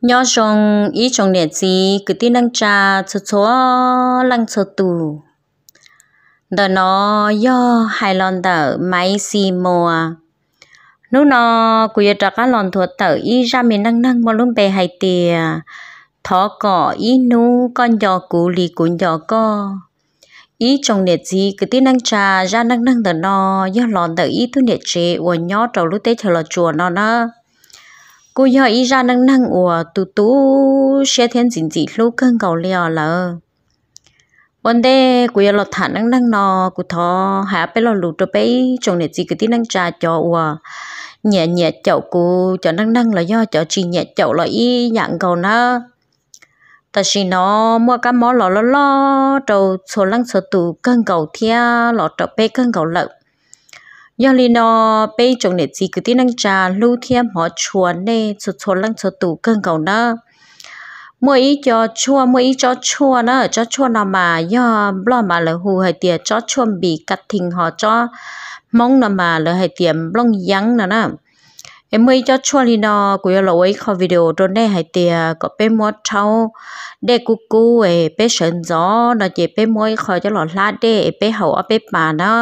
nhỏ chồng ý chồng nè gì cứ tin năng cha cho cho lăng cho tù đó nó do hai lon tờ máy xì mùa nó nó cứ giờ trả các lon thuộc tờ ý ra mình năng năng mà luôn bề hai tiề thọ cỏ ý nu con giò cú lì cuốn giò co ý chồng nè gì cứ tin năng cha ra năng năng tờ nó do lon tờ ý tu nè chế uốn nhỏ trầu lúc tết chờ là chùa nó nó cô giờ ý ra năng năng của tụ tụ xe thiên chính trị lâu cơn cầu leo là vấn đề cô giờ lọt thả năng năng nó cô thọ hạ bé lò lụt cho bé trong này gì cái tiếng năng trà cho ủa nhẹ nhẹ chậu cô cho năng năng là do cho chị nhẹ chậu là y nhận cầu nó ta xin nó mua cái mó lọ lọ, lò trâu số lăng số tụ cơn cầu thia lò trâu bé cơn cầu lợn ยาลีนอไปจงเนจีกตีนังจาลูเทียมหอชวนเนสุดชนลังสตูเกิงเก่าเนอะมื่ออีจอชัวเมื่ออีจอชัวเนอะจอชัวนามายอมบล้อมาเลยหูให้เตียจอชวนบีกัดทิ้งหอจอมองนามาเลยให้เตียมบล้องยั้งนะนะเอ็มเมื่อจอชัวลีนอกูยาลอยคอวิดีโอโดนได้ให้เตียก็ไปมดเท้าเด็กกูกูเอไปเฉินจอเนาะเจไปมวยคอจะหลอดลาดเด้ไปเห่าเอาไปป่าเนาะ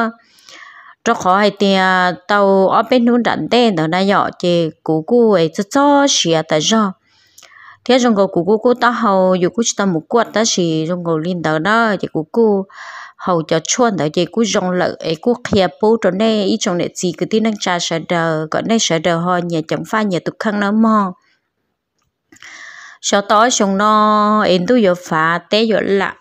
cho khó hay tiền, à, tàu ở bên núi đạn tên đó này nhỏ thì cú à, cú ấy rất cho xìa tại do thế trong cái cú cú cú ta hầu dù cú ta một quạt ta xì trong cái linh đó đó thì cú cú hầu cho chuồn đó thì cú rong lợ ấy cú khía bố cho nên ý trong này chỉ cái tin năng cha sợ đờ gọi nên sợ đờ ho nhà chẳng pha nhà tục khăn nó mò sau đó xong nó em tôi vừa phá té vừa lạ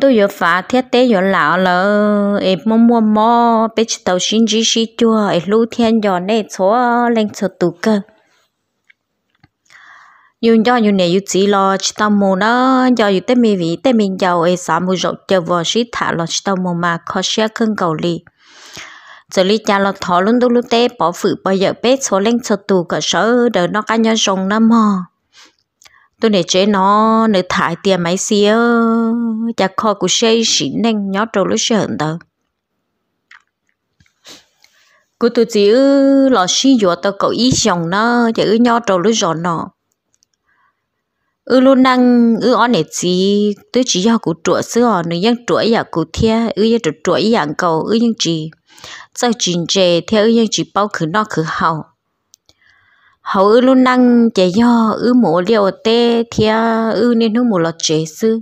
tôi giờ phá thiết tế giờ lão là em mua mua mò bé chỉ tàu xin chỉ xí chua em lưu thiên giờ này số lên số tụ cơ nhưng do như này như chỉ lo chỉ tàu mua nó giờ như tết mì vị, tết mình giàu em xả mua rượu chờ vào xí thả lo chỉ tàu mua mà khó xe cưng cầu li giờ li cha lo thọ luôn đôi lúc tết bỏ phử bây giờ bé số lên số tụ cơ sở đợi nó cá nhân sống năm mò tôi nè chế nó nè thải tiền máy xía chả kho của xe xỉ nên nhó trâu lúc xe hận tờ cô tôi chỉ lò xí dùa tao cậu ý dòng nó chả ư nhó trâu lúc giòn nó ư luôn năng ư ó nè chỉ tôi chỉ do cụ trụa xưa họ nè dân trụa giả à cụ thia ư dân trụa trụa dạng à cầu ư dân chỉ sau chuyện chế theo ư dân chỉ bao khứ nó khứ hậu hầu ư luôn năng chế do ư mổ liều tê thì ư nên hư mổ lọt chế sư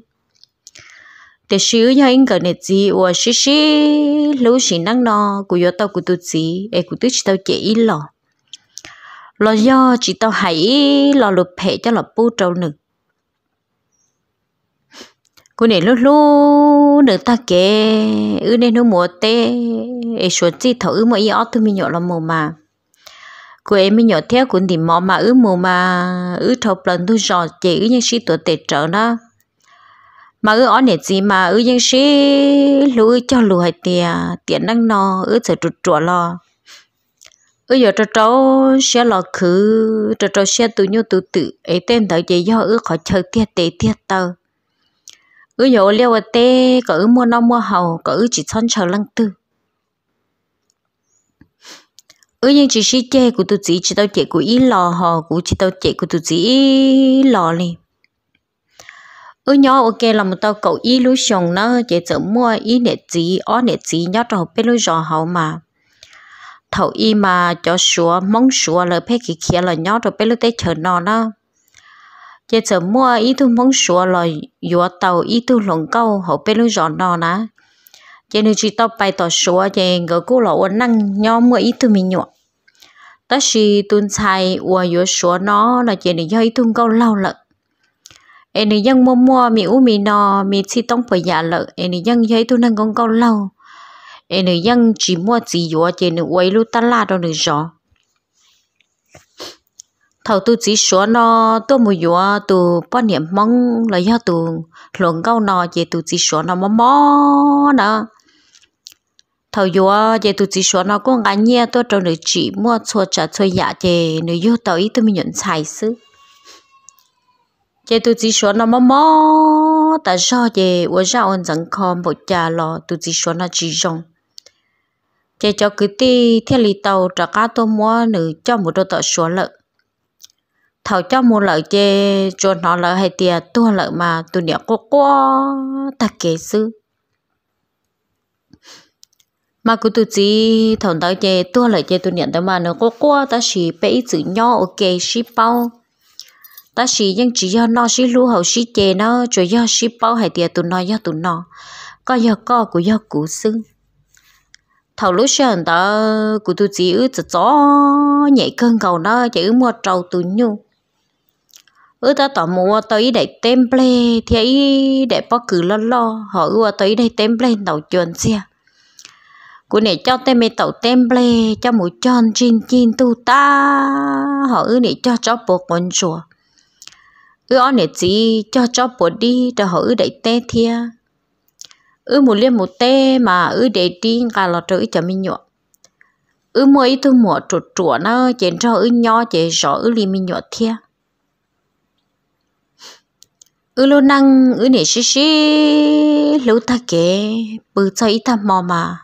để xíu cho anh gần nét gì và xí xí lúc xí năng nó của yo tao của tụi gì ấy của tụi chị tao chế ít lọ lọ do chỉ tao hãy lọ lục hệ cho lọ bu trâu nực cô này lúc lúc được ta kể ư nên nó mùa tê ấy xuống gì thở ư mọi ý ớt tôi mình nhỏ làm mồm mà cô em mới nhỏ theo cũng tìm mò mà ứ mù mà ứ thâu lần tôi giò chỉ ứ những sĩ tuổi tệ trở đó mà ứ ó nè gì mà ứ những sĩ lũ cho lũ hay tiền tiền năng no ứ sợ trụt trụa lo ứ giờ cho cháu sẽ lo khứ cho cháu sẽ tự nhau tự tự ấy tên tới gì do ứ khỏi chơi tiệt tệ tiệt tờ ứ giờ liêu tê cỡ mua non mua hầu cỡ chỉ son chờ lăng tư cứ như chỉ chỉ chê của tụi chị chỉ tao chê của ý lò họ của chỉ tao chê của tụi chị lò liền ư nhỏ ok là một tao cậu ý lối xong nó chỉ sợ mua ý nệ gì ó nệ gì nhớ trò bên lối giò hậu mà thầu y mà cho sủa mong sủa là phải kỳ kia là nhớ rồi bên lối tê chờ nó nó chỉ sợ mua ý thu mong sủa là dùa tàu ý thu lồng câu hậu bên lối giò nó nè chỉ nên chỉ tao bày tỏ sủa chỉ ngỡ cô lão năng nhớ mua ý thu mình nhọ ta si tuân sai wa yo số nó là chỉ để dây tung câu lâu lận, em đi dân mua mua mi u mi no mi chi tông phải giả lợ em đi dân dây tuân năng công câu lâu em đi dân chỉ mua chỉ yo chỉ để quay lu ta la đâu được rõ thầu tu chỉ số nó tôi mua yo tu bao niệm mong là do tu luận câu nó chỉ tu chỉ số nó mò mò đó thầu dù về tụi chỉ số nó cũng ngắn nhẹ tôi trong được chỉ mua chua trả chua dạ về nếu yêu tàu ít tôi mình nhận xài xứ về tụi chỉ số nó mà mò ta do về ở ra anh chẳng con một cha lò tụi chỉ số nó chỉ rong về cho cứ ti theo lì tàu trả cá tôi mua nữ cho một đôi tàu số lợn thầu cho mua lợi chê cho nó lợi hay tiền tôi lợi mà tôi nhớ có quá ta kể xứ mà cứ tự chỉ thằng tao chơi tua lại chơi tôi nhận tao mà nó có quá ta chỉ bé chữ nhỏ ok chỉ bao ta chỉ nhưng chỉ do nó chỉ lú hậu chỉ chơi nó cho do chỉ bao hay tiệt tụi nó do tụi nó có do có của do cũ xưng thầu lúc sáng ta của tôi chỉ ư chả chó nhảy cơn cầu nó chỉ ư mua trâu tụi nhu ư ta tỏ mua tới để temple thì ấy để bao cứ lo lo họ ư tới đây temple đầu chuẩn xe của này cho tem mê tàu tên ble cho mũi chon chín chín tu ta họ ư này cho cho bộ con chùa ư ó này chỉ cho cho bộ đi cho họ ư đẩy tê thia ư một liên một tê mà ư để đi cả lọ trời cho mình nhọ ư mua ít mùa mua chuột chuột nó chén cho ư nho chén rõ ư li mình nhọ thia ư lô năng ư này xí xí lưu ta kể bự cho ít ta mò mà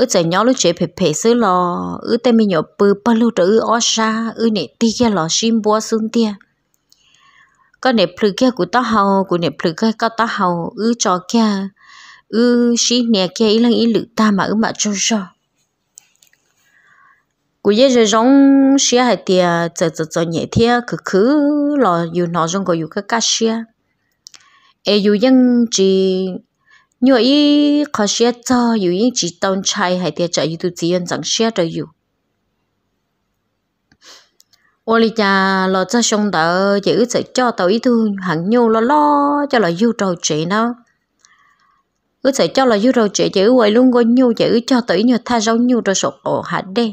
ứ giờ nhỏ lúc chế phê phê xứ lò ứ tên mình nhỏ bự bao lâu trở ứ ó xa ứ nè tì kia lò xin bùa xuống tia có nè phử kia của tao hầu của nè phử kia có tao hầu ứ cho kia ứ xí nè kia ý lăng ý lự ta mà ứ mà cho cho cú ye rồi rong xia hai tia giờ giờ giờ nhẹ thia cứ cứ lò dù nó rong có dù cái cá xia ai dù dân chỉ nhiều ý khó xe cho dù ý chỉ tông chay hay thiệt chạy YouTube chỉ yên chẳng xe cho dù ô li cha lo cho xong đỡ giữ sự cho tàu ý thu hẳn nhu lo lo cho là yêu đầu chị nó cứ sẽ cho là yêu đầu chị chữ quay luôn có nhu chữ cho tàu ý tha giống nhu rồi sột ổ hạt đê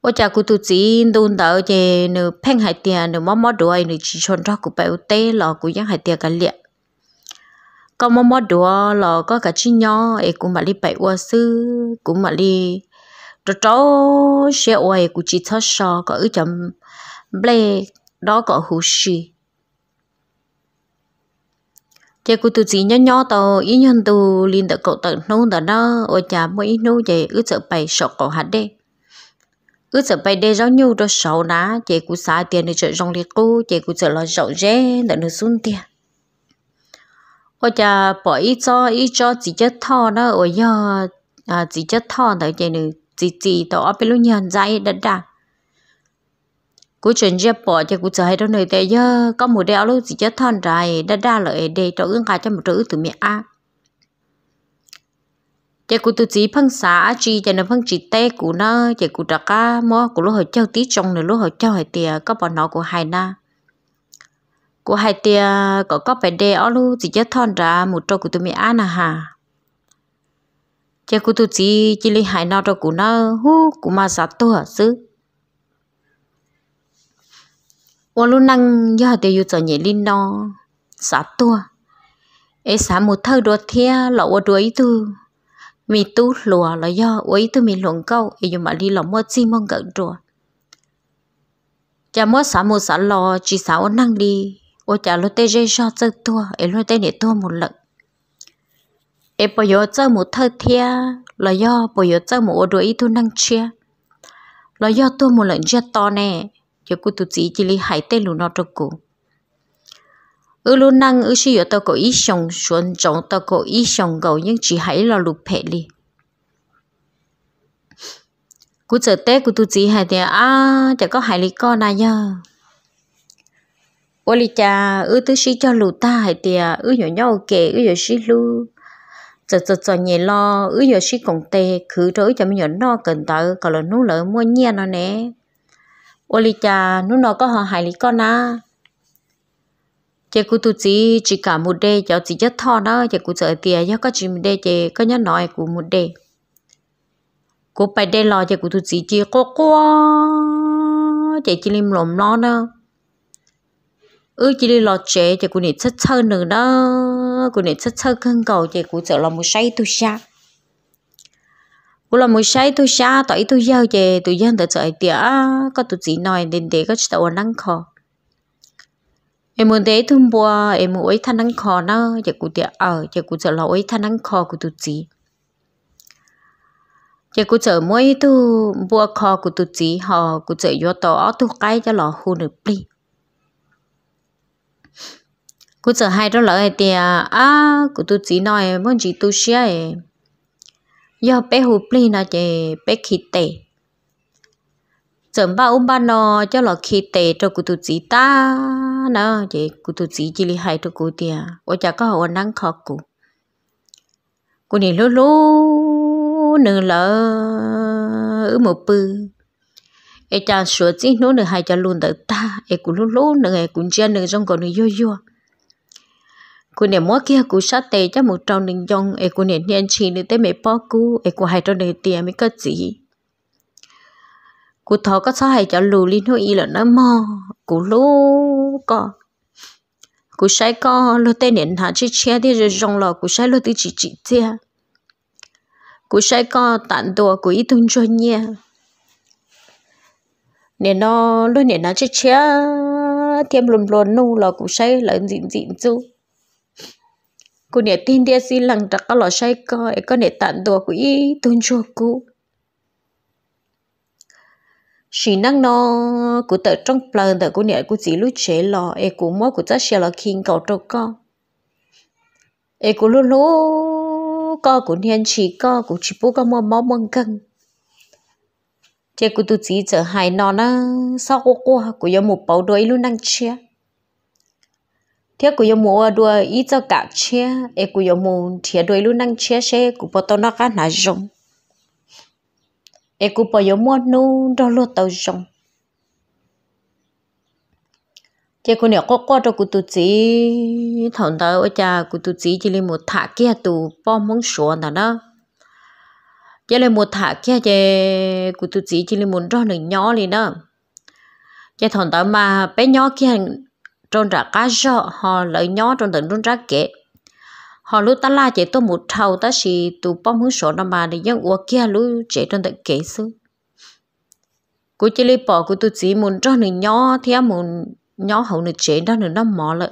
ô cha cụ tu chỉ đun đỡ về nửa phen hạt tiền nửa mắm mắm đồ ai nửa chỉ chọn ra cụ bèo tê lò cụ giang hạt tiền cả liệt có mò mò đùa là có cả chi nhỏ ấy cũng mà đi bảy qua sư cũng mà đi rồi cháu xe ôi cũng chỉ thơ sò có ở chấm ble đó có hú xì chị cũng tự chỉ nhỏ nhỏ tàu ý nhân tù liên tục cậu tận nôn tận đó ở nhà mỗi ít nô vậy ước sợ bảy sọ cậu hạt đê ước sợ bảy đê giáo nhu đó sầu ná chị cũng xài tiền để chợ rong liệt cô chị cũng sợ lo rộng rẽ tận được xuống tiền bỏ ít 或者把一早一早直接套呢，我要啊直接套的，就是直接到阿边路人在的哒。cú chuyện chế bỏ cho cú chờ hay đâu nơi tệ giờ có một đeo lúc chỉ chết thọ rồi đất đa lợi để cho ứng cả cho một trữ từ miệng a chế cú tự chỉ phân xã chỉ cho nên phân chỉ tê cú nó chế cú đặt cá mua cú lúc hồi chơi tí trong rồi lúc hồi chơi hồi tiề có bọn nó của hai na cô hai tia có có phải đe ó lu thì chết thon ra một trâu của tụi mẹ ăn à hà chứ của tụi chỉ chỉ lấy hai nào trâu của nó hú của mà sát tôi hả sư ô lu năng giờ tiêu yêu trở nhẹ linh nó sát tôi ấy sát một thơ đồ thia lọ ô đuổi tư mì tu lùa là do ấy tư mì luận câu ấy dùng mà đi lọ mua chim mong gần rồi cha mua xã mua xã lò chỉ xã ôn năng đi ô chả lô tê dây cho chơi tua ấy lô tê để tua một lần ấy bây giờ chơi một thơ thia là do bây giờ chơi một ô đồ ý thu năng chia là do tua một lần chia to nè giờ cô tụt chỉ chỉ li hải tê lù nó cho cô ư lô năng ư sĩ giờ tao có ý sống xuống trọng tao có ý sống gầu nhưng chỉ hãy là lục phệ li cú chờ tết của tôi chỉ hai thì à chả có hai lý con này nhá ô li cha ư tứ sĩ cho lù ta hay tiề ư nhỏ nhau kể ư nhỏ sĩ lu giờ giờ giờ nhẹ lo ư nhỏ sĩ còn tê cứ trối cho mấy nhỏ no cần tớ còn là nú lỡ mua nhiên nó nè ô li cha nú nó có họ hại lý con na chị cụ tụt chỉ chỉ cả một đề cho chỉ rất thọ đó chị cụ sợ tiề cho có chỉ một đề chị có nhớ nói của một đề cô phải đề lo chị cụ tụt chỉ chỉ cô cô chị chỉ lim lồm lo nữa ừ chỉ đi lọ chế thì cũng nên chất sơ nữa đó cũng nên chất chơi cân cầu thì cũng sợ là một say tôi xa cũng là một say tôi xa tại tôi giao về tôi dân tự sợ tía có tụi chỉ nói nên để có sợ nắng khó em muốn thế thun bùa em muốn ấy than nắng khó nó chỉ cũng tía ở chỉ cũng sợ là ấy than nắng khó của tụi chỉ chỉ cũng sợ mỗi tu bùa khó của tụi chỉ họ cũng sợ do tỏ tu cái cho lọ hù được đi cô giờ hai đó lỡ thì à cô tu chỉ nói muốn chỉ tu xia do bé hụp li nó chị bé khí tệ chấm ba ông ba nó cho lọ khí tệ cho cô tu chỉ ta nó chị cô tu chỉ chỉ li hai cho cú tiệt ôi chả có hồ năng khó cô cô này lú lú nửa lỡ ở một bự ai cha sửa chỉ nô nửa hai cha luôn tới ta ai cú lú lú nửa ai cũng chia nửa trong còn nửa yo yo cô nè mua kia cô sát tê cho một trâu ninh dòng ấy cô nè nhân chi nữa tới mẹ bỏ cú, ấy cô hai trâu nè tiền mới có gì cô thọ có sao hay cho lù lên thôi y là nó mò cô lú có cô sai có lô tê nè hạ chi chia đi rồi dòng lò cô sai lô tê chỉ chỉ chia cô sai có tặng đồ cô ít thun cho nhia nè nó lô nè nó chia chia thêm lùm lùm nô lò cô sai là dịn dịn chú cô nè tin đi xin lằng trắc có lo say co có nè tận đồ của ý tôn cho cô chỉ năng nó cô tự trong plan tự cô nè cô chỉ lúc chế lo e cụ mua cụ chắc xe lọ kinh cầu trâu co e cụ luôn lú co cô nè chỉ co cô chỉ bố co mua máu măng, căng chế cụ tu chỉ trở hai nó na sau cô cô cụ có một bầu đôi luôn năng chia thế cô yêu mua đua ít cho cả chia e cô yêu mua thiệt đôi luôn năng chia xe cô bỏ tôi nó cá nà rong e cô bỏ yêu mua nu đó luôn tao rong thế cô nhỏ có có đó cô tu chỉ thằng tao ở nhà cô tu chỉ chỉ lên một thả kia tu bom mong sủa nào đó chỉ lên một thả kia chỉ cô tu chỉ chỉ lên một rau nữa nhỏ lên đó chỉ thằng tao mà bé nhỏ kia trong ra cá rọ họ lấy nhỏ trong tận trong ra kệ họ lúc ta la chạy tôi một thầu ta xì tụ bom hướng sổ nằm mà để dân uo kia lúc chạy trong tận kệ xứ cô chỉ lấy bỏ cô tôi chỉ muốn cho nửa nhỏ thế muốn nhỏ hậu nửa chạy đó nửa nó mỏ lại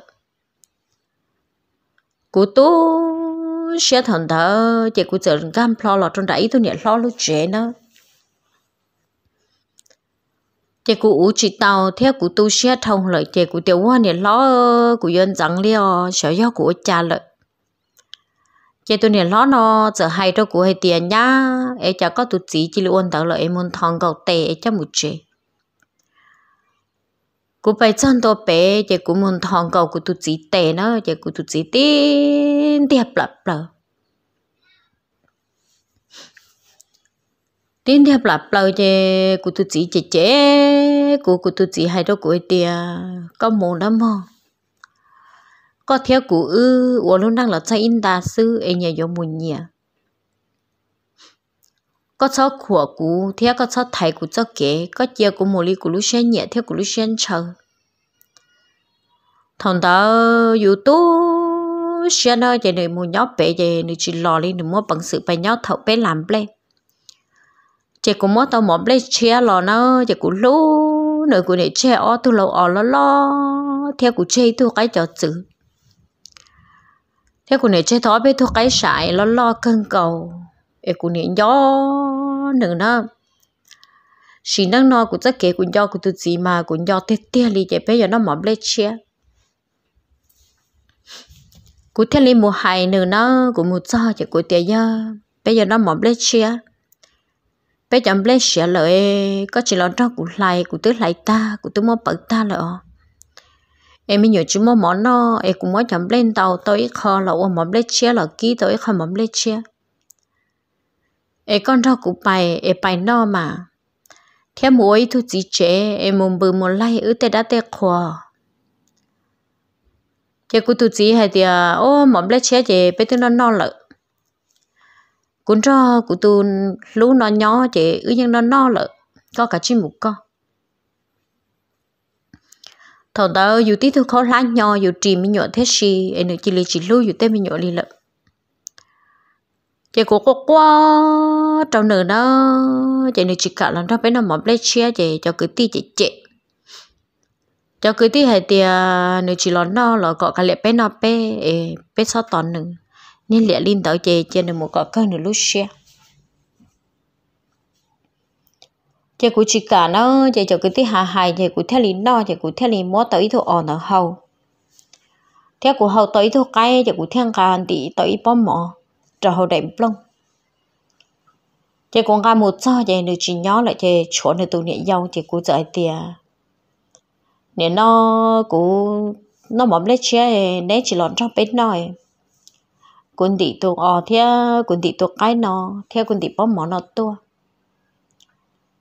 cô tôi sẽ thằng thở chỉ cô chờ gam lo lọt trong đại tôi nhận lo lúc chạy nữa chị cụ ủ chị tàu theo cụ tu xe thông lợi chị cụ tiểu hoa nè lo cụ dân dặn liò sợ do cụ cha lợi chị tôi nè lo nó giờ hai đâu cụ hay tiền nhá em chả có tụt chỉ chỉ luôn tạo lợi em muốn thong gạo tệ em chả một chị cụ phải chân tôi bé chị cụ muốn thong gạo cụ tụt chỉ tệ nó chị cụ tụt chỉ tiền đẹp lắm rồi tin theo là bao giờ cụ tu chỉ chế chế cụ cụ tu chỉ hai đó cụ tia có mồm lắm không có theo cụ ư của luôn đang là chạy in đa sư ấy nhà giống mùn nhỉ có cho của cụ theo có cho thầy của cho kế có chia của mồ ly của lúc sen nhẹ theo của lúc sen chờ thằng đó youtube sen đó chỉ này mua nhóc bé này chỉ lo đi để mua bằng sự bài nhóc thầu bé làm play chị cũng mất tao mỏm lấy chia lò nó chị cũng lú nữa của để chia ó tu lâu ó lo lo theo của chia tôi cái chợ chữ theo của để chia thó bé tôi cái sải lo lo cân cầu để của để gió nữa nó chỉ năng nó của rất kể của do của tôi gì mà của do tết tia li chị bây giờ nó mỏm lấy chia của theo li mùa hè nữa nó cũng mùa cho chị của tia giờ bây giờ nó mỏm lấy chia bây giờ lên xe lợi có chỉ là cho củ lại củ tứ lại ta củ tứ mua bự ta lợi em mình nhớ chú mua món nó em cũng mua chấm lên tàu tôi kho là ôm mắm lên chia là ký tôi kho mắm lên chia em con cho củ bài em bài no mà theo mỗi thu chỉ chế em muốn bự một lại ở tê đã tê kho, cái cô tôi chỉ hay thì ô mắm lên chia thì bây giờ nó no lợi cũng cho cụ tu lú nó nhỏ chị ư nhưng nó no lợ có cả chim mục con thầu tớ dù tí thu khó lái nhỏ dù trì mi nhọ thế xì em được chỉ lì chỉ lưu dù tê mi nhọ lì lợ chị của cô quá trong nửa đó chị được chỉ cả lần trong phải nó mỏm lấy chia chị cho cứ tí chị chị cho cứ tí hay tiề nếu chỉ lón nó là có cả lệ bé nó bé bé sao tòn nừng nên lẽ linh tàu chè chè nên một cọ cơ nữa lúc xe chè của chị cả nó chè cho cái tí hà hài chè của theo linh no chè của theo linh mua tới thôi ở nó hầu theo của hầu tới thôi cái chè của theo cả anh tí tới bó mỏ trở hầu đẹp lông chè con gà một sao chè nữa chỉ nhớ lại chè chỗ nữa tụi nhẹ dâu chè của giải tiền nếu nó cũng nó mỏm lấy chè nên chỉ lọn trong bếp nói quân đi tu ở theo quân đi tu cái nó theo quân đi bom mỏ nó tu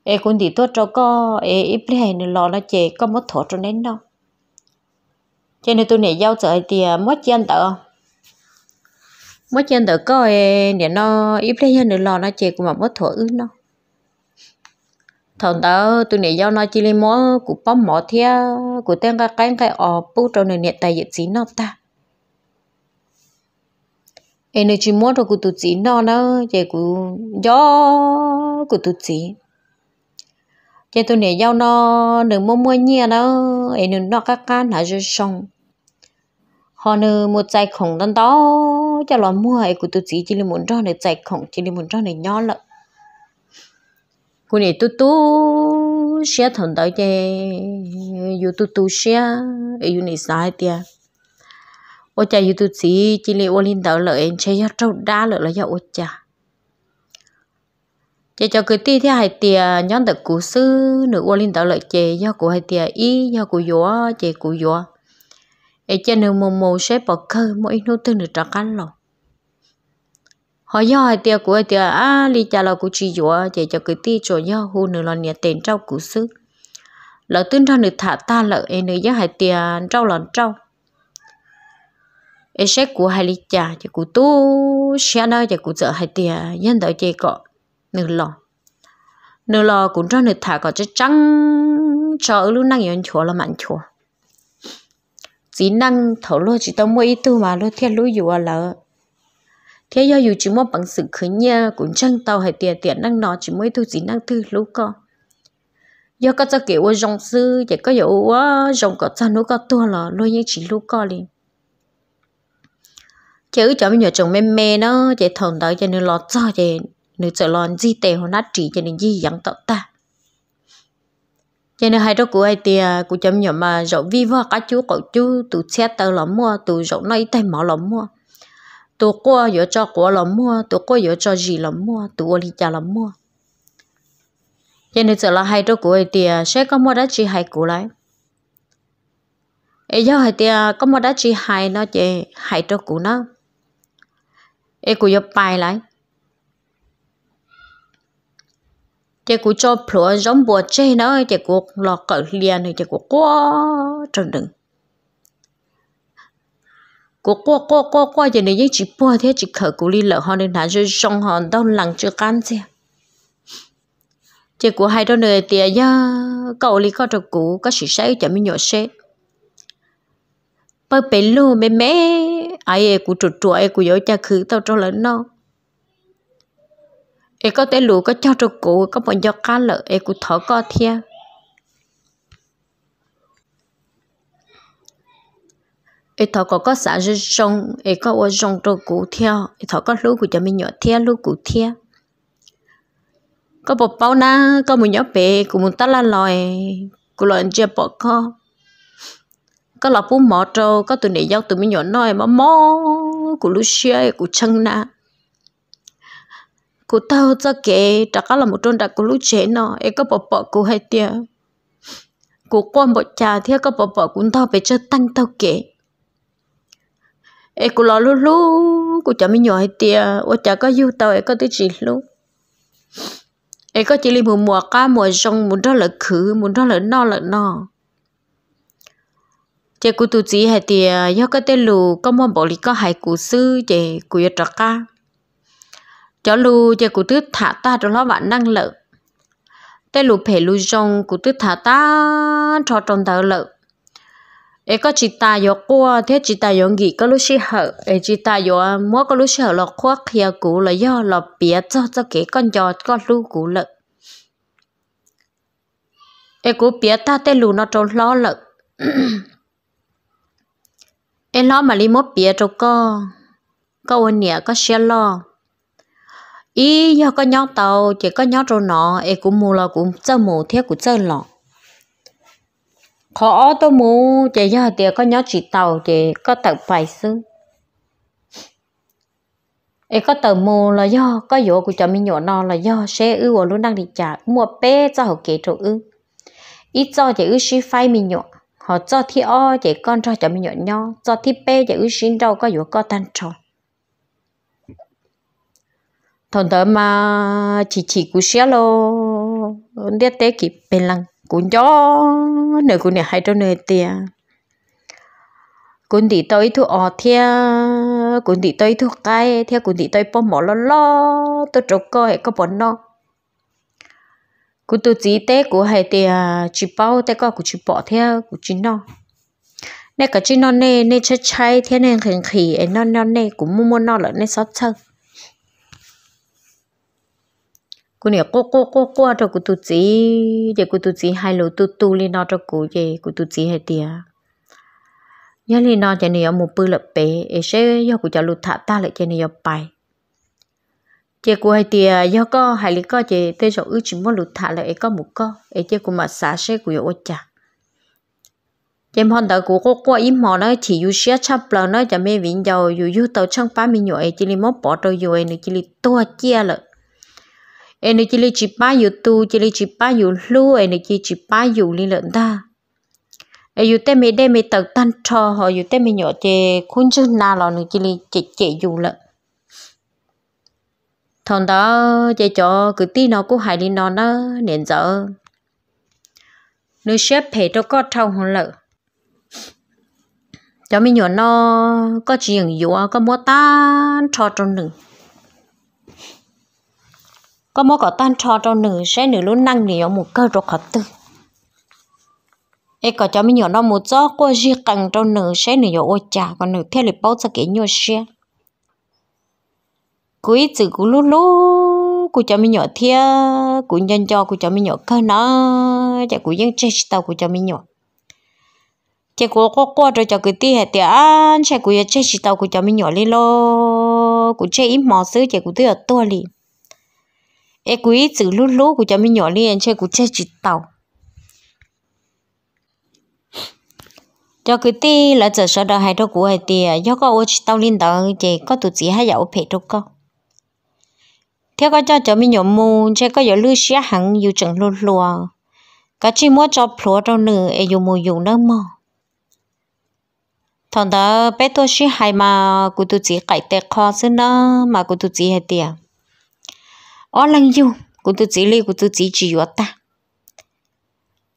ê quân đi tu cho có ê ít lấy nó lo nó chè có mất thổ cho nên đâu cho nên tôi này giao trời thì à, mất chân tờ mất chân tờ có ê để nó ít lấy nó lo nó chè cũng mà mất thổ ư nó thằng đó tôi này giao nó chỉ lấy mỏ của bom mỏ theo của tên cái cái cái ở bút trong này nè tại dự nó ta energy mua cho cụ tụt chỉ nó nó vậy cụ gió cụ tụt chỉ vậy tôi nè giao nó đừng mua mua nhia nó, em đừng nó các cá nãy rồi xong họ nè một trái khổng đan to, cho lo mua ấy cụ tụt chỉ chỉ là muốn cho này trái khổng chỉ là muốn cho này nhỏ lợ cụ này tu tu xe thần tới, chơi dù tu tu xe ấy dù này sai tiệt ô cha youtube xí chỉ liệu ô linh đạo lợi chơi cho trâu đá lợi là do ô cha chị cho cứ ti theo hai tia nhóm được cú sư nữ ô linh đạo lợi chơi do cụ hai tia y do cụ gió chơi cụ gió ấy cho nữ mồm mồm sẽ bỏ khơi mỗi nô nút tương được trả cá lò họ do hai tia của hai tia à li cha là cụ chị gió chè cho cứ ti cho nhau hù nữ lo nhà tiền trâu cú sư lỡ tương cho nữ thả ta lợi em nữ do hai tia trâu lòn trâu ế sẽ của hai lít trà chỉ của tú xe nơi chỉ của chợ hai tiền nhân đợi chơi cọ nửa lò nửa lò cũng cho nửa thả cọ cho trắng cho ở năng yên chùa là mạnh chùa chỉ năng thấu lô chỉ tao mua ít mà lô thiên lũ dù à là thế do dù chỉ mua bằng sự khởi nha cũng chẳng tao hai tiền tiền năng nó chỉ mua tu chỉ năng thư lũ co do có cho kiểu dòng sư chỉ có dụ dòng có cho nó có tua là lôi như chỉ lũ co liền chứ cho mình nhỏ chồng mê mê nó chị thồng đó cho nên lo cho chị nên sợ lo gì tệ hồ nát chỉ cho nên gì dặn tạo ta cho nên hai đứa của ai tia, của chấm nhỏ mà dẫu vi vơ cá chú cậu chú tụ xe tàu lắm mua tụ dẫu nói tay mỏ lắm mua tụ qua yếu cho của lắm mua tụ qua yếu cho gì lắm mua tụ ô li cha lắm mua cho nên sợ là hai đứa của ai tia sẽ có mua đá chỉ hai của lại ấy giờ hai tia có mua đá chỉ hai nó chị hai đứa của nó bài lại, để cú cho plúa giống bùa chê nó để cú lọ cỡ liền để cú quá trần đừng cú quá quá quá quá giờ này những chỉ bùa thế chỉ khởi cú đi lợ hơn nên thả cho xong hơn đau lằng chưa can chứ chỉ cú hai đôi nơi tiề nhá cậu đi có được cú có sự say chả mi nhọ xe bơ bê lu mẹ mẹ ai e cụ trượt trụa e cụ dỗ cha khứ tao cho lớn nó ai có té lũ có cho trụt cụ có bọn do cá lợ ai cũng thở co thia ai thọ có có xã rơi sông e có ô sông trâu cụ theo ai thọ có lũ cụ cho mình nhỏ thia lũ cụ thia có bọc bao na có một nhỏ bé cũng muốn ta la lòi cụ lòi chưa bỏ co có lọ bún mỏ trâu có tụi này giao tụi mình nhỏ nói mà mò của Lucia của chân na của tao cho kể trả cá là một trôn đặt của lúc chế nó em có bỏ bỏ của hai tia của quan bỏ cha thì có bỏ bỏ của tao về cho tăng tao kể em của lọ lú lú của cha mình nhỏ hai tia ô cha có yêu tao em có tới gì lú em có chỉ li mùa mùa cá mùa rong mùa đó là khử mùa đó là no là no chế cụ tụ chỉ hay thì do cái tên lù có mong bỏ lý có hai cụ sư chế cụ yết trọc ca cho lù chế cụ tứ thả ta trong lo bạn năng lực, tên lù phải lù trong cụ tứ thả ta cho trong thở lực, ấy có chị ta yo qua thế chị ta yo nghỉ có lúc xí hở ấy chị ta yo mua có lúc xí hở là khoác kia cụ là do là biết cho cho cái con giò con lu cụ lực, ấy cũ biết ta tên lù nó trốn lo lực em lo mà li mốt bia cho co có ôn nhẹ có xe lo ý do có nhóm tàu chỉ có nhóm trâu nọ em cũng mua là cũng chơi mù thế cũng chơi lọ khó tôi mua chỉ do tiền có nhóm chỉ tàu chỉ có tàu phải xứ em có tàu mua là do có dỗ của chồng mình nhỏ nọ là do xe ư của luôn đang đi trả mua bé cho học kỹ chỗ ư ít cho chỉ ư xí phai mình nhỏ họ cho thi o để con cho mình nhỏ nhỏ cho thi p để ước xin đâu có dụ có tan tròn thằng tớ mà chỉ chỉ cú xe lô đét té kịp bên lăng cú gió nơi cú này hay đâu nơi tia cún đi tới thu ở thia cún đi tới thu cái thia cún đi tới bom mỏ lo lo tôi trâu coi có bọn nó cú tu chỉ tế của hai tề chỉ bao tế có của chỉ bỏ theo của chỉ non nè cả chỉ non nè nè chơi chơi theo nè khẩn khỉ ấy non non nè cũng mua mua non lợn nè sót chân cú nè cô cô cô cô cho cú tu chỉ để cú tu chỉ hai lỗ tu tu lên nó cho cú về cú tu chỉ hai tề nhớ lên nó cho nên ở một bữa lập bé ấy sẽ do cú cho lụt thả ta lại cho nên ở bài chế của hai tia do có hai lý có chị tê rồi ước chỉ muốn lụt thả lại có một co, ấy chế của mà xả xe của yêu cha chị hòn đầu của cô qua im mò nó chỉ yêu xe chắp lờ nó chả mê vĩnh giàu yêu yêu tàu chăng ba mươi nhồi chị li mốt bỏ đâu yêu ấy nữa chị li to chia lợ ấy nữa chị li chỉ ba yêu tu chị li chỉ ba yêu lu ấy nữa chị chỉ ba yêu li lợn ta ấy yêu tên mê đây mê tàu tan trò họ yêu tên mê nhỏ chế khôn chân na lò nữa chị li chị chị yêu lợn thằng đó chạy cho cứ tí nó cũng hại đi nó nó nền dở nếu xếp phải cho có thâu hơn lợ cho mình nhỏ nó có chuyện gì có mua tan cho trong nừng có mua có tan cho trong nừng sẽ nửa luôn năng nửa một cơ rồi khập tư ấy có cho mình nhỏ nó một gió qua gì cần trong nửa sẽ nửa ôi cha còn nửa theo lịch báo cho kỹ nhiều xe cúi chữ cú lú lú cú cho mi nhỏ thia cú nhân cho cú cho mi nhỏ cơ nó chả cú dân chết tao cú cho mi nhỏ chả cú có qua rồi cho cái ti hệ tiền ăn chả cú chết tao cú cho mi nhỏ lên lo cú chết ít mỏ xứ chả cú tí ở to liền e quý chữ lú lú của cháu mi nhỏ liền chơi của chơi chỉ tàu cho cái tí là giờ sau đó hai đứa của hai tia à, do có ô chỉ tàu lên đó chỉ có tụi chị hai dạo phê đâu con theo các cho cho mình nhỏ mù chứ có giờ lưu xía hẳn dù chẳng lùa lùa có chỉ mua cho plúa đâu nữa ai dù mù dù nữa mà thằng đó bé tôi xí hay mà cô tụi chị cải tệ khó xí nó mà cô tụi chị hay tiền ó lần dù cô tụi chị lấy cô tụi chị chỉ yếu ta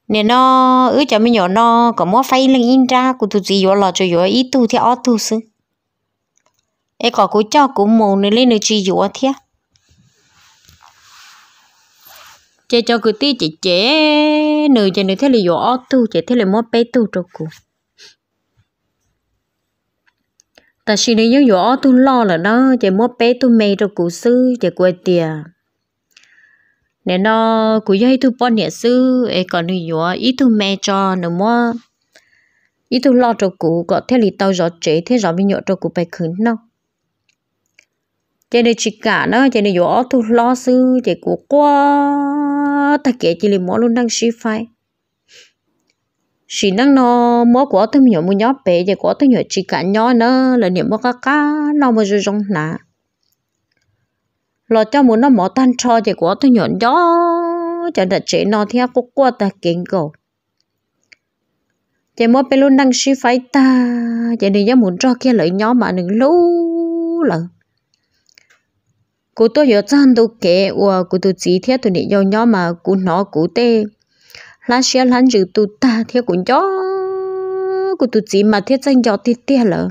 nên nó ứ cho mình nhỏ nó có mua phay lần in ra cô tụi chị yếu là cho yếu ít tu thì ó tu xí ai có cô cho cụ mù nữa lên nữa chỉ yếu thiệt chế cho cứ ti chị chế nữ chị nữ thế là gió tu chị thế là mua bé tu cho cụ ta xin nữ nhớ gió tu lo là nó chị mua bé tu mê cho cụ sư chị quay tiền nên nó cụ dây tu bọn nhà sư ấy còn nữ gió ít tu mê cho nữ mua ít tu lo cho cụ có thế là tao gió chế thế gió bị nhọ cho cụ bài khứng nó chế đi chỉ cả nó chế đi gió thu lo sư chế của quá ta kể chỉ liền mỗi luôn đang suy phai xí năng nó mỗi của tôi nhỏ mua nhỏ bé chế của tôi nhỏ chỉ cả nhỏ nó là niệm mua cá cá nó mới rơi rong nà lo cho muốn nó mỏ tan cho chế của tôi nhỏ nhỏ chế đặt chế nó theo của quá ta kiện cầu chế mua bên luôn đang suy phai ta chế đi giá muốn cho kia lợi nhỏ mà đừng lú lợn cú tôi hiểu chân đâu kể và cú tôi chỉ thiết tôi để nhau nhau mà cú nó cú tê lá xe lăn rượu tôi ta thiết cú nhỏ cú tôi chỉ mà thiết chân nhỏ tê tê lợ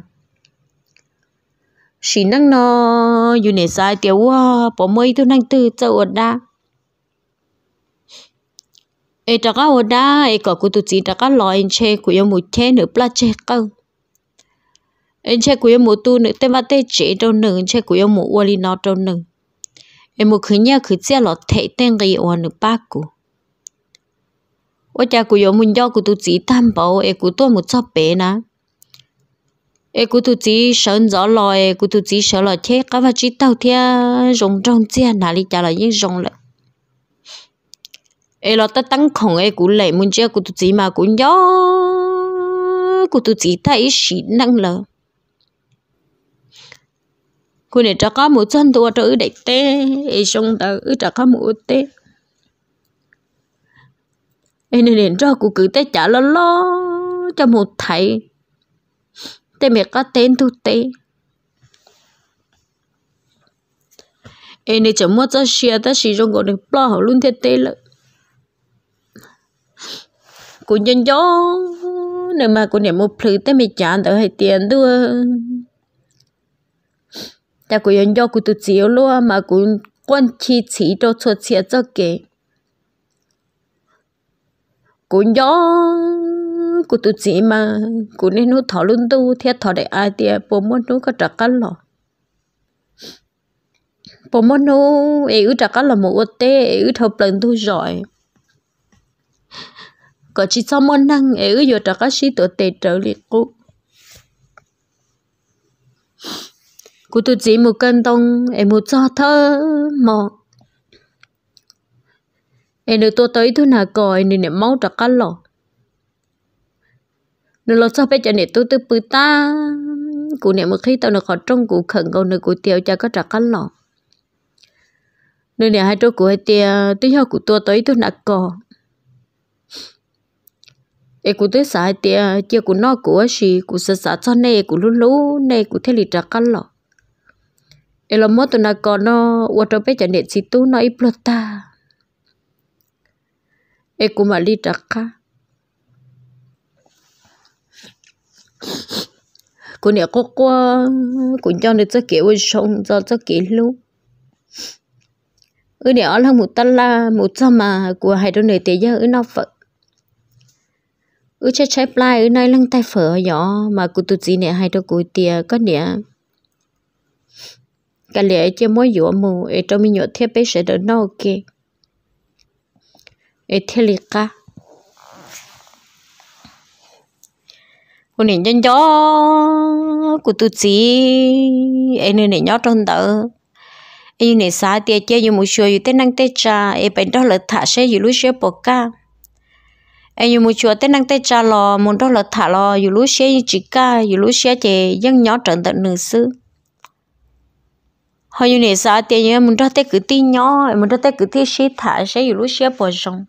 chỉ năng nó dù nè sai tiểu wa bỏ mây tôi năng tư cho ổn đa ê ta cá ổn đa ê cọ cú tôi chỉ ta cá lòi Xe, cú yêu một Xe nữa, pla Xe câu anh chơi của em một tu nữa, tên ba tê chế đâu nữ anh chơi của em một uali nó đâu nữ em một khi nhớ khi chia lọt thấy tên cái ô nữ ba cụ ô cha cụ yếu muốn do cụ tu chỉ tam bảo em cụ tu một số bé nè em cụ tu chỉ sợ rõ lòi em cụ tu chỉ sợ lòi chết các bà chỉ tao thia rồng trong chia nà đi trả lại những rồng lại em lọt tất tăng khổng em cụ lệ muốn chơi cụ tu chỉ mà cũng do cụ tu chỉ thấy sĩ năng lợi cô này trả cá mũ chân tôi trở đại tê ấy xong tờ ấy trả cá mũ tê ấy nên nên cho cô cứ tê trả lo lo cho một thầy tê mẹ có tên thu tê ấy nên chẳng mua cho xe ta chỉ trong gọi được lo họ luôn thế tê lợi cô nhân gió nếu mà cô này một phứ tê mẹ trả tờ hay tiền đưa แต่กูยังยอกูตัวเจียวลัวมากูก้นชีฉีโดชดเสียเจ้าเก๋กูยอกูตัวจีมากูนี่นู้ถอลุ่นตู้เทียถอได้ไอเดียปมนู้ก็จักกันหรอปมนู้เอือจักกันหรอมูอเตเอือทบเปลืองตู้จอยก็ชิซอมอนังเอืออยู่จักกันชีตัวเตเจอลิกู you cú tôi chỉ một cân tông em một cho thơ mò em được tôi tới thứ nào còi nên em máu trật cá lọ nên lo cho phải cho nên tôi tư bự ta cú nè một khi tao nó khó trong cú khẩn cầu nơi cú tiêu cha có trật cá lọ nên nè hai chỗ cú hai tia tí hao cú tôi tới thứ nào cò e cụ tới xã tia chia cụ nó cụ ấy gì, cụ sợ sợ cho nè cụ lú lú nè cụ thấy lịch trà cắn lọ elo mo tu na ko no water pe chane chi tu no i plota e kuma li taka cô nè cô qua cô cho nên cho kiểu sống cho cho kiểu luôn ư nè là một tân la một trăm mà của hai đứa này tới giờ ư nó phật. ư chơi chơi play ư nay lăng tay phở nhỏ mà cô tụt gì nè hai đứa cô tia có nè cái lẽ chỉ mỗi dụ mù ở trong mình nhớ thiết bị sẽ đỡ nó ok ở thiết lý cả cô nè nhân gió của tôi chỉ em nên nè nhớ trong tờ em nên xá tiệt chơi như một số như tên năng tên cha em bên đó là thả xe như lúc xe bọc cả, em như một số tên năng tên cha lò một đó là thả lò như lúc xe như chỉ ca như lúc xe chơi dân nhớ trận tận nửa xưa họ như này sao tiền như mình cho tay cứ tin nhỏ mình cho tay cứ thế xí thả sẽ dù lúc xé bỏ xong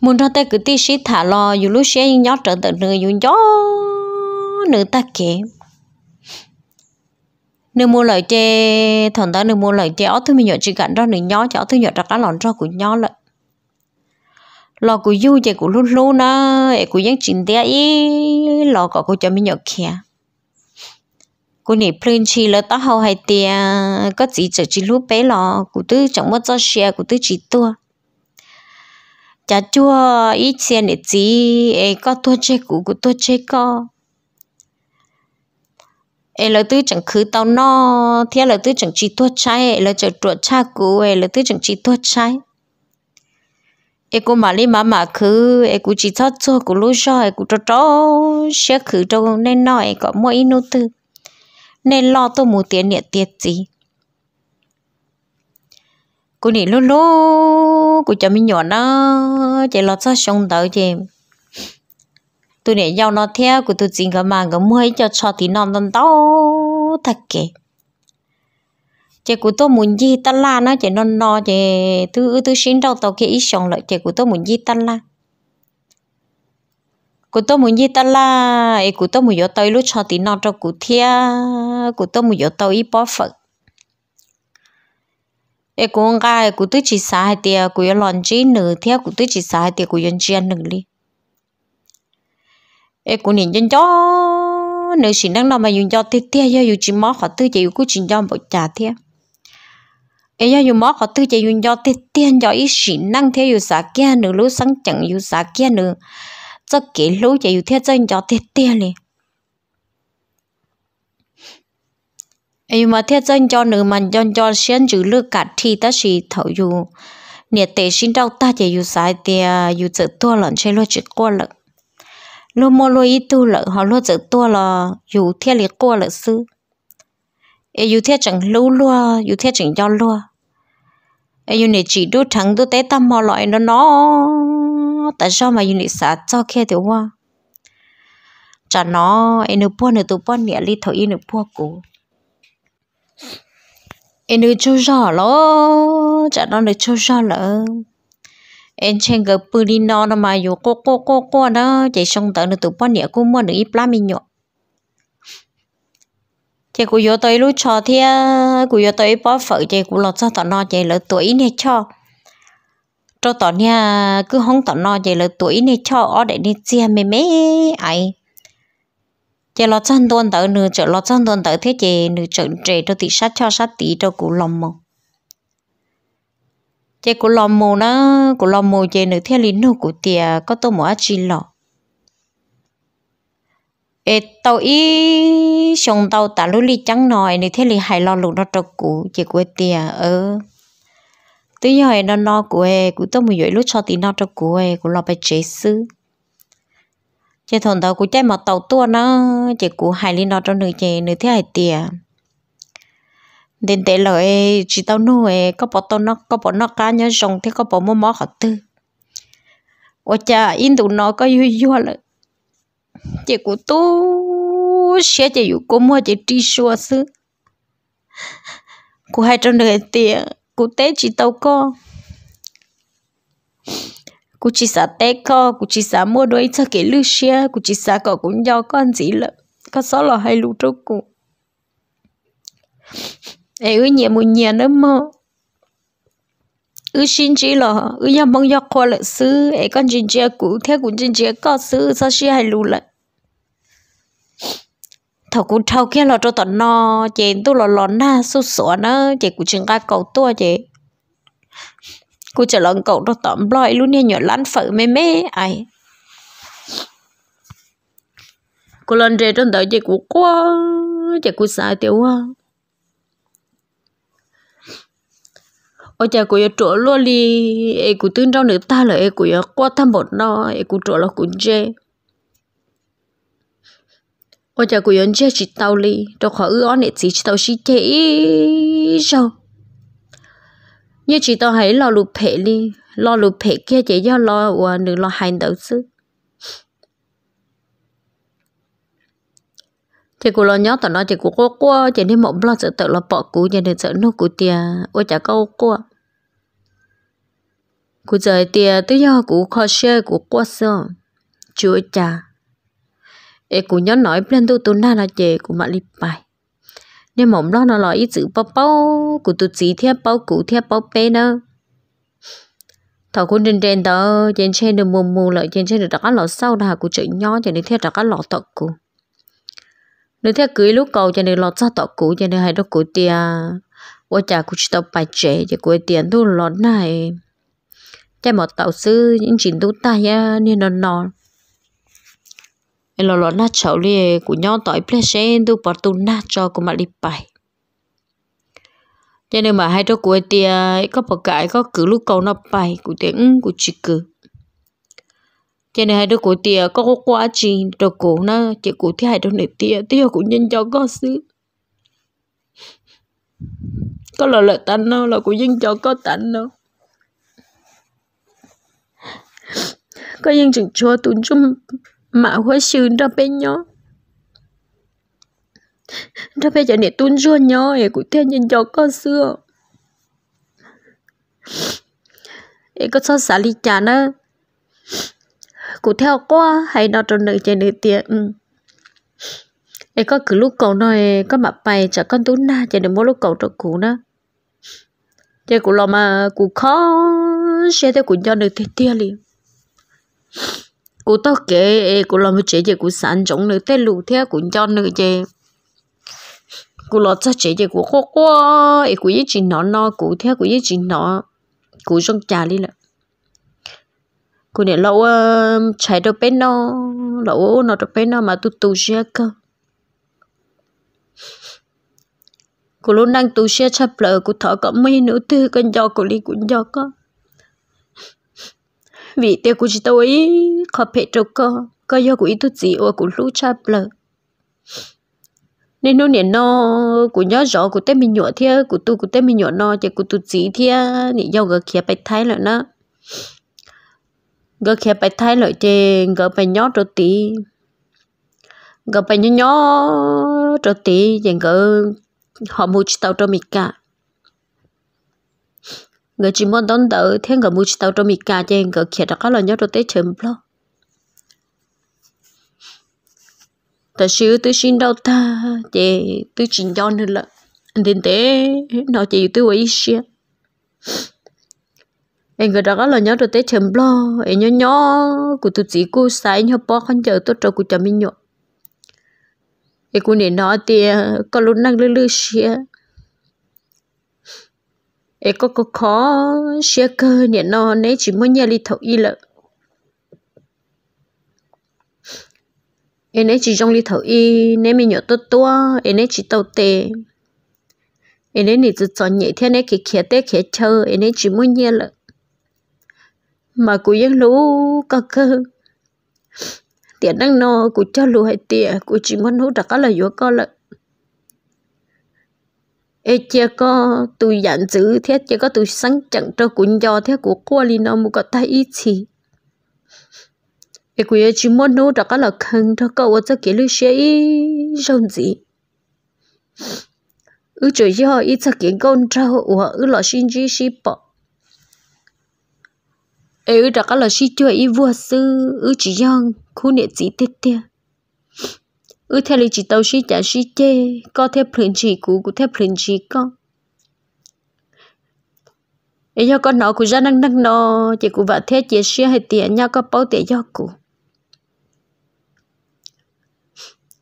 mình cho tay cứ tin xí thả lo dù lúc xé nhỏ trở tự nửa dù nhỏ nửa ta kể nửa mua lời chê thằng ta nửa mua lời chê ó thứ mình nhỏ chỉ cạnh đó nửa nhỏ chả thứ nhỏ đặt cá lòn cho của nhỏ lại lò của du chè của lú lú nó của dân chín tia ý lò có của cho mình nhỏ kia cô nè plên chi là tao hầu hay tia có chỉ trở chỉ lúc bé lò cụ tư chẳng muốn cho xe cụ tư chỉ tua chả chua ít xe nè chỉ e có tua chê cụ cụ tua chê co e là tư chẳng khứ tao no thế là tư chẳng chỉ tua trái e là chờ trộn cha cụ e là tư chẳng chỉ tua trái e cô mà lấy mà mà khứ e cụ chỉ thoát cho cụ lối cho e cụ trò trò xe khứ trâu nên nói e có mỗi nô tư nên lo tôi muốn tiền nhẹ tiệt gì cô nị lô lô cô cho mình nhỏ nó chị lọt ra sông tới chị tôi nị giao nó theo của tôi chính cái mà cái mua cho cho tí non tần to thật kì, chị của tôi muốn gì ta la nó chị non no chị tôi tôi xin đâu tao kia ít sông lại chị của tôi muốn gì ta la cụ tôi muốn gì ta la ấy cụ tôi muốn vô tới lúc cho tí nọ cho cụ thia cụ tôi muốn vô tới ít bỏ phật ấy cụ ông gái cụ tôi chỉ xả hai tia cụ yêu lòng chỉ nửa thia cụ tôi chỉ xả hai tia cụ yên chia nửa li ấy cụ nhìn chân cho, nửa chỉ đang nào mà dùng cho tia tia do dùng chỉ mót họ tư chỉ cụ chỉ cho bộ trà thia ấy do dùng mót họ tư chỉ dùng cho tia tia do ít chỉ năng theo dùng xả kia nửa lúc sáng chẳng dùng xả kia nửa 这给路也有天真叫爹爹哩。ai mà thiết dân cho nữ mình cho cho xuyên chữ lư cả thì ta chỉ thấu dù nhiệt tế xin đâu ta chỉ dù sai thì dù tự tua lợn chơi lo chữ qua lợn lo mua lo ít tu lợn họ lo tự tua là dù thiết liệt qua lợn sư ai dù thiết chẳng lưu lo dù thiết chẳng cho lo ai dù này chỉ đốt thẳng đốt té tâm mò loại nó nó tại sao mà yên xã cho khe thì qua chả nó em nộp buôn nộp tụ buôn nhẹ li thổi em nộp buôn cũ em nộp chú rõ lo chả nó nộp chú rõ lỡ em chen gặp bự đi nó nó mà yêu cô cô cô cô đó chạy xong tới nộp tụ buôn nhẹ cố mua nộp ít lá mình nhọ chị cũng vô tới lúc cho thì cũng vô tới bó phở chị cũng lọt ra tao nó chị lỡ tuổi nè cho cho tỏ nha cứ không tỏ no vậy là tuổi này cho ở để đi chia mẹ mẹ ấy giờ lo chân tuần tới nửa chợ lo chân tuần tới thế chị nửa chợ trẻ cho tí sát cho sát tí cho cụ lòng mồ chị cụ lòng mồ nó cụ lòng mồ chị nửa thế lý nửa cụ tìa có tô mỏ chi lọ ê tàu ý xong tàu tả lũ ly trắng nòi nửa thế lý hài lo lụt nó cho cụ chị cụ tìa ơ ờ. ừ tôi hỏi nó nó của em cũng tôi mới dậy lúc cho tí nó cho của em cũng lo bài chế sư chế thằng đó cũng chạy mà tàu tua nó chế cũng hai linh nó cho nữ chế nữ thế hai tiền đến tế lời e, chỉ tao nuôi e, có bỏ tao nó có bỏ nó cá nhớ rồng thế có bỏ mua mỏ họ tư ôi cha in tụ nó có yêu yêu là chị của tôi sẽ chị dụ cô mua chị đi xua xứ cô hai trong đời tiền cú tế chỉ tàu co cú chỉ xả té co cú chỉ xả mua đôi cho cái lưu xe cú chỉ xả cỏ cũng do con gì lợ có số là hay lũ trâu cú ấy ư nhẹ mùi nhẹ nữa mà ư xin chỉ là ư nhà mong do khoa lợ sư ấy con chỉ chia cụ theo cũng chính chỉ có sư sao xí hay lũ lợ thầu cũng thâu kia lo cho tận no chị tu lo lo na su sủa nó chị cũng chừng ra cầu tua chị cô chờ lần cậu nó tóm lọi luôn nha nhỏ lăn phở mê mê ai cô lần rề trong đời chị cũng qua, chị cũng sai tiêu quá ôi cha của chỗ luôn đi ấy cũng tương trong nữ ta là ấy cũng quá tham bột nó ấy chỗ là cũng chơi 我家古人家知道哩，都可以安内只知道是这种。như chỉ tao hãy lo lụp phệ đi lo lụp phệ kia chỉ do lo và nữ lo hành đầu sư thì cô lo nhớ tao nói thì cô cô cô chỉ nên mộng lo sợ tao lo bỏ cú nhà nên sợ nó cú tia ôi chả câu cô cú giờ tia tới do cú khó xe cú quá sợ chúa cha e cú nhớ nói bên tu tu na là chè cú mà lip bài nên mỏng lo nó lo ít chữ bao bao cú tu chỉ theo bao cú theo bao bé nữa thảo quân trên trên đó trên trên được mù mù lại trên trên được đặt lọ sau đà cú chữ nhỏ cho nên theo đặt lọ tọt cú nếu theo cưới lúc cầu cho nên lọ sau tọt cú cho nên hai đó cú tia ô cha cú chỉ tàu bài trẻ cho cú tiền thu lọt này cha một tàu sư những chuyện tu ta nên nó nói em lo lo na chậu li của nhau tỏi pleasure du bỏ tu na cho của mà đi bài cho nên mà hai đứa của tia có bậc cãi có cứ lúc cầu nó bài của tiếng của chị cứ cho nên hai đứa của tia có có quá trình đồ cổ na chị của thì hai đứa này tia tia cũng nhân cho có xứ. có là lợi tan đâu, là của dân cho có tan đâu. có dân chừng cho tụi chúng mà hoa sư ra bên nhau ra bây giờ để tuôn rua nhau ấy cũng theo nhìn cho con xưa ấy có so xả ly chả nữa cũng theo qua hay nó trong đời chơi đời tiền ừ. ấy có cứ lúc cầu nói có mặt bày chả con tú na chơi được mỗi lúc cầu cho cũ nữa chơi cũng lò mà cũng khó chơi theo cũng cho được tiền tiền liền cú tao kể cú làm chế chế cú sản chống nữa tê lụ theo cú cho nữa chế cú lo cho chế chế cú khó quá cú ý chỉ nó nó cú thế cú ý chỉ nó cú trong trà đi lợ cú này lâu chạy đâu bên nó lâu nó đâu bên nó mà tu tu xe cơ cú luôn đang tu xe chập lợ cú thở có mấy nữa tư con do cú đi cú do cơ vì tiêu của chị tôi khó phê trâu cơ cơ do của ý tôi chỉ ở của lũ cha bờ nên nó nè nó của nhớ rõ của tết mình nhọ thia của tôi của tết mình nhọ nó chỉ của tôi chỉ thia nị do gờ kia bạch thái lại nó gờ kia bạch thái lại chê gờ bạch nhỏ rồi tí gờ bạch nhỏ nhó rồi tí chẳng gờ họ mua tàu cho mình cả người chỉ muốn đón đỡ thêm người mua tàu trong mì cà chơi người kia đã có là nhớ rồi tới chấm lo ta xíu tôi xin đâu ta chị tôi xin cho nữa là anh tin tế nó chị tôi quấy xia anh người đã có là nhớ rồi tới chấm lo anh nhớ nhớ của tôi chỉ cô sai nhớ bỏ khăn chờ tôi cho của chấm mình nhọ cái cô này nói thì có lúc năng lư lư xia e có có khó xe cơ nhẹ nó nấy chỉ muốn nhà li thầu y lợ em ấy chỉ trong li thầu y nếu mình nhỏ tốt to, em ấy chỉ tàu tề em ấy nị tự chọn nhẹ thế này khi khía tế khía chờ em ấy chỉ muốn nhẹ lợ mà cú yên lú có cơ tiền đang no cú cho lú hay tiền cú chỉ muốn hú đặc là vô có lợ ê chia có tụi dặn giữ thế chia có tụi sáng chẳng cho cũng do thế của cô li nó mu có tay ít chỉ ê quý chỉ muốn nô đó có là khăn cho cậu ở cho kỹ lưu xe ý rồng gì ư chỗ gì họ ít cho kỹ con trâu của ư lọ xin gì xí bỏ ê ư đó có là sinh chưa ý vua sư ư chỉ giang khu nệ chỉ tết tiệt ư thế lý chỉ tàu sĩ chả sĩ chê có thế phình chỉ cũ cũng thế phình chỉ con ấy do con nó của gia năng năng nó chỉ của vợ thế chỉ sĩ hay tiền nhau có bao tiền do cụ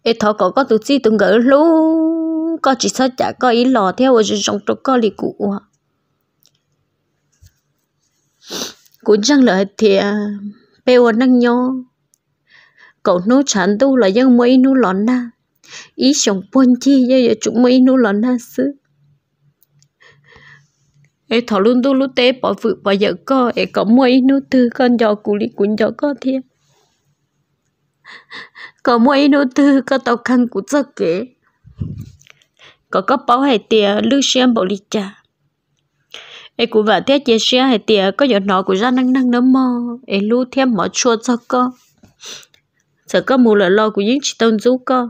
ấy thọ có có tụi chi tụi gỡ luôn có chỉ sao chả có ý lò theo ở trong trong có lì cụ cũng chẳng lợi thì à, bèo năng nhau cậu nó chán đâu là dân mấy nô lón na ý sống buồn chi giờ giờ chúng mấy nô lón na xứ ê thọ luôn đâu lúc té bỏ vự bỏ vợ co ê có mấy nô tư con giò cù li cuốn giò co thiệt có mấy nô tư có tàu khăn của giấc kế có có bảo hệ tiề lưu xem bảo lì cha ê cụ vợ thế chia xe hệ tiề có giờ nó của ra năng năng nó mò ê lưu thêm mỏ chua cho co sợ có mù lợ lo của những chị tông rú cơ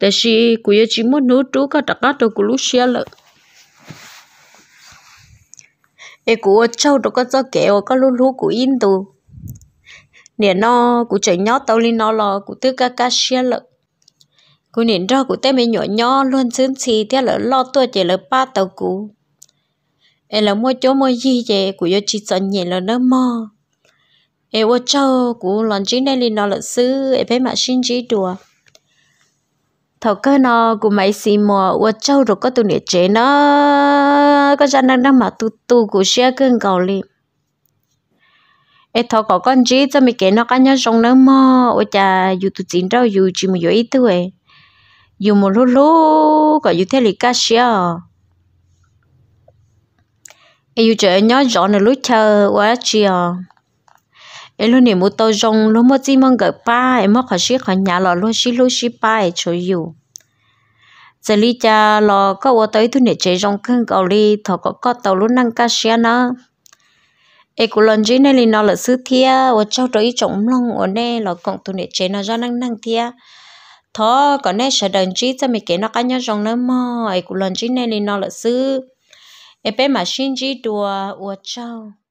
để chị của những chị muốn nấu trú cơ đặc đó đồ của lúc xia lợ ê của châu đồ có cho kẹo có lũ lú của in tù nè nó của trời nhó tao lên nó lo của tư ca ca xia lợ của nền ra của tay mình nhỏ nhỏ luôn xứng xì theo lỡ lo tua chỉ lỡ ba tàu cũ em là mua chỗ mua gì vậy của yo chỉ sợ nhẹ là nó mò e wo cho của lần chính đây liền nó lợn sư e bé mà xin chỉ đùa thầu cơ nó của mấy xì mò wo cho rồi có tụi nè chế nó có ra năng năng mà tu tu của xe cơn cầu liền e thầu có con chỉ cho mình kể nó cá nhân sống nó mò wo cha dù tụi chín đâu dù chỉ một ít tuổi dù một lú, lúc có dù thế lì cá xe e dù chơi nhớ rõ nữa lúc chờ quá chiều em lúc này mua tàu rong lúc mua chỉ mong gặp ba em mất khỏi xí khỏi nhà lò lúc xí lúc xí ba em chơi yêu giờ lý cha lò có ở tới thu này chơi rong khưng cầu đi thọ có có tàu e lúc năng ca xe nó em cũng lần dưới này là nó là sư thia ô cháu đối trọng long ở nè lò còn thu này chơi nó ra năng năng thia thọ còn nè sợ đần chí cho mình cái nó cá nhau rong nó mò em cũng lần dưới này là nó là sư em bé mà xin chỉ đùa ô cháu